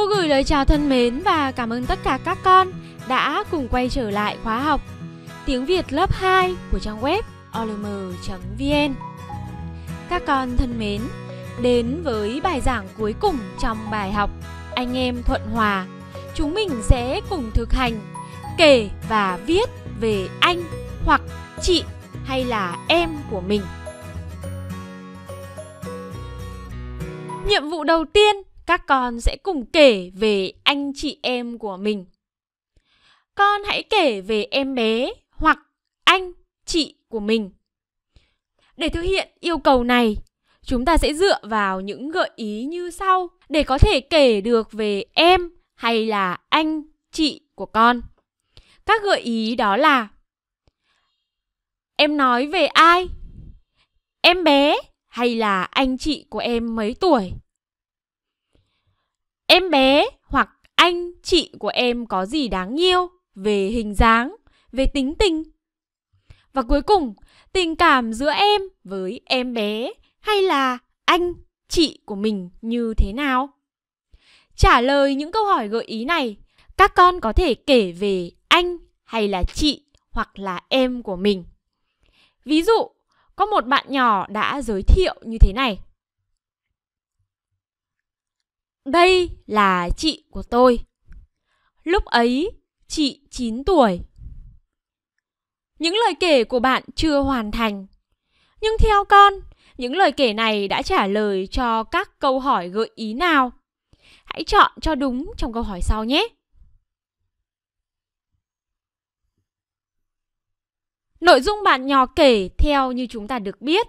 Cô gửi lời chào thân mến và cảm ơn tất cả các con đã cùng quay trở lại khóa học Tiếng Việt lớp 2 của trang web olm.vn Các con thân mến, đến với bài giảng cuối cùng trong bài học Anh em Thuận Hòa Chúng mình sẽ cùng thực hành kể và viết về anh hoặc chị hay là em của mình Nhiệm vụ đầu tiên các con sẽ cùng kể về anh chị em của mình. Con hãy kể về em bé hoặc anh chị của mình. Để thực hiện yêu cầu này, chúng ta sẽ dựa vào những gợi ý như sau để có thể kể được về em hay là anh chị của con. Các gợi ý đó là Em nói về ai? Em bé hay là anh chị của em mấy tuổi? em bé hoặc anh chị của em có gì đáng yêu về hình dáng về tính tình và cuối cùng tình cảm giữa em với em bé hay là anh chị của mình như thế nào trả lời những câu hỏi gợi ý này các con có thể kể về anh hay là chị hoặc là em của mình ví dụ có một bạn nhỏ đã giới thiệu như thế này đây là chị của tôi. Lúc ấy, chị 9 tuổi. Những lời kể của bạn chưa hoàn thành. Nhưng theo con, những lời kể này đã trả lời cho các câu hỏi gợi ý nào? Hãy chọn cho đúng trong câu hỏi sau nhé. Nội dung bạn nhỏ kể theo như chúng ta được biết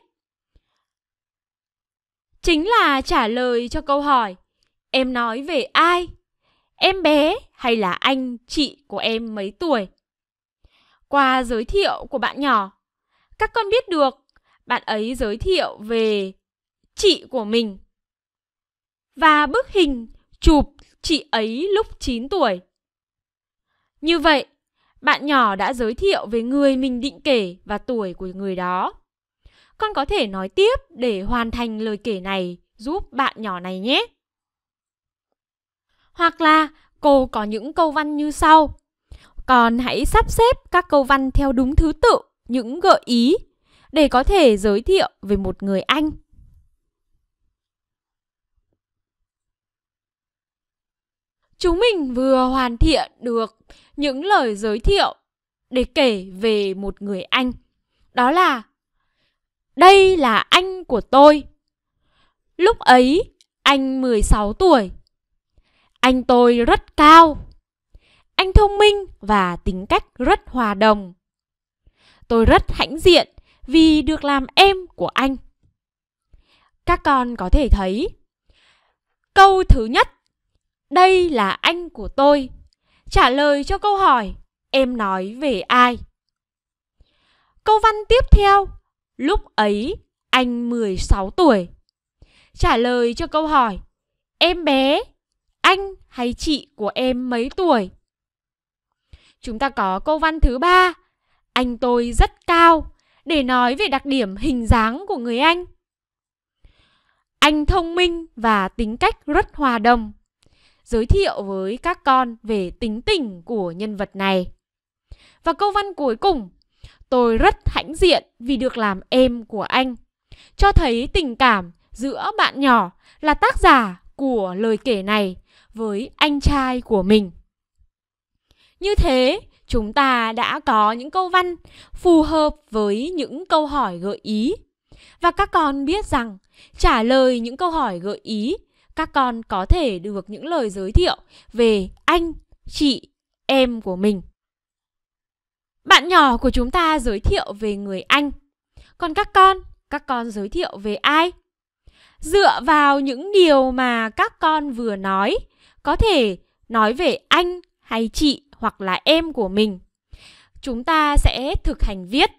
chính là trả lời cho câu hỏi Em nói về ai? Em bé hay là anh, chị của em mấy tuổi? Qua giới thiệu của bạn nhỏ, các con biết được bạn ấy giới thiệu về chị của mình. Và bức hình chụp chị ấy lúc 9 tuổi. Như vậy, bạn nhỏ đã giới thiệu về người mình định kể và tuổi của người đó. Con có thể nói tiếp để hoàn thành lời kể này giúp bạn nhỏ này nhé hoặc là cô có những câu văn như sau. Còn hãy sắp xếp các câu văn theo đúng thứ tự, những gợi ý để có thể giới thiệu về một người anh. Chúng mình vừa hoàn thiện được những lời giới thiệu để kể về một người anh. Đó là Đây là anh của tôi. Lúc ấy, anh 16 tuổi anh tôi rất cao. Anh thông minh và tính cách rất hòa đồng. Tôi rất hãnh diện vì được làm em của anh. Các con có thể thấy. Câu thứ nhất. Đây là anh của tôi. Trả lời cho câu hỏi em nói về ai. Câu văn tiếp theo. Lúc ấy anh 16 tuổi. Trả lời cho câu hỏi em bé anh hay chị của em mấy tuổi? Chúng ta có câu văn thứ ba. Anh tôi rất cao để nói về đặc điểm hình dáng của người anh. Anh thông minh và tính cách rất hòa đồng. Giới thiệu với các con về tính tình của nhân vật này. Và câu văn cuối cùng, tôi rất hãnh diện vì được làm em của anh. Cho thấy tình cảm giữa bạn nhỏ là tác giả của lời kể này với anh trai của mình như thế chúng ta đã có những câu văn phù hợp với những câu hỏi gợi ý và các con biết rằng trả lời những câu hỏi gợi ý các con có thể được những lời giới thiệu về anh chị em của mình bạn nhỏ của chúng ta giới thiệu về người anh còn các con các con giới thiệu về ai dựa vào những điều mà các con vừa nói có thể nói về anh hay chị hoặc là em của mình. Chúng ta sẽ thực hành viết.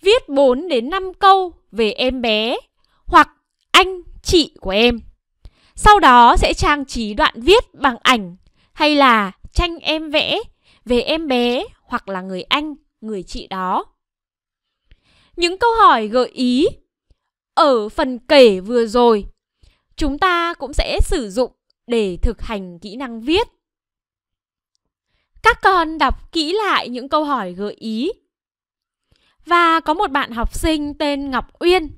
Viết 4 đến 5 câu về em bé hoặc anh chị của em. Sau đó sẽ trang trí đoạn viết bằng ảnh hay là tranh em vẽ về em bé hoặc là người anh, người chị đó. Những câu hỏi gợi ý ở phần kể vừa rồi, chúng ta cũng sẽ sử dụng để thực hành kỹ năng viết. Các con đọc kỹ lại những câu hỏi gợi ý. Và có một bạn học sinh tên Ngọc Uyên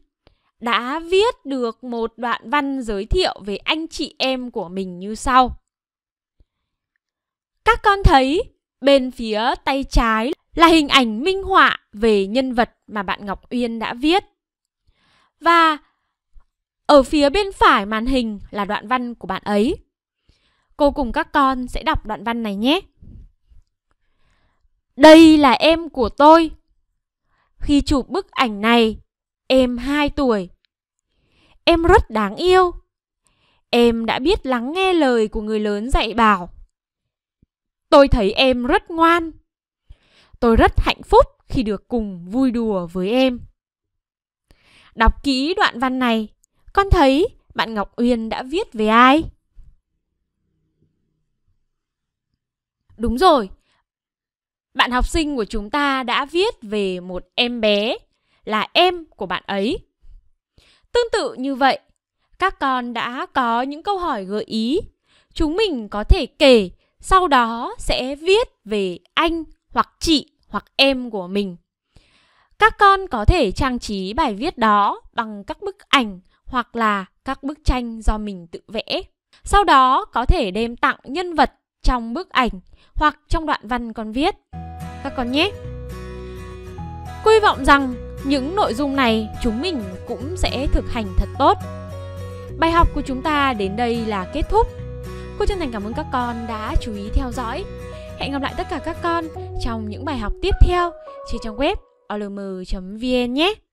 đã viết được một đoạn văn giới thiệu về anh chị em của mình như sau. Các con thấy bên phía tay trái là hình ảnh minh họa về nhân vật mà bạn Ngọc Uyên đã viết. Và ở phía bên phải màn hình là đoạn văn của bạn ấy. Cô cùng các con sẽ đọc đoạn văn này nhé. Đây là em của tôi. Khi chụp bức ảnh này, em 2 tuổi. Em rất đáng yêu. Em đã biết lắng nghe lời của người lớn dạy bảo. Tôi thấy em rất ngoan. Tôi rất hạnh phúc khi được cùng vui đùa với em. Đọc kỹ đoạn văn này con thấy bạn Ngọc Uyên đã viết về ai? Đúng rồi, bạn học sinh của chúng ta đã viết về một em bé là em của bạn ấy. Tương tự như vậy, các con đã có những câu hỏi gợi ý. Chúng mình có thể kể, sau đó sẽ viết về anh hoặc chị hoặc em của mình. Các con có thể trang trí bài viết đó bằng các bức ảnh hoặc là các bức tranh do mình tự vẽ. Sau đó có thể đem tặng nhân vật trong bức ảnh hoặc trong đoạn văn con viết. Các con nhé! Quy vọng rằng những nội dung này chúng mình cũng sẽ thực hành thật tốt. Bài học của chúng ta đến đây là kết thúc. Cô chân thành cảm ơn các con đã chú ý theo dõi. Hẹn gặp lại tất cả các con trong những bài học tiếp theo trên trang web olm.vn nhé.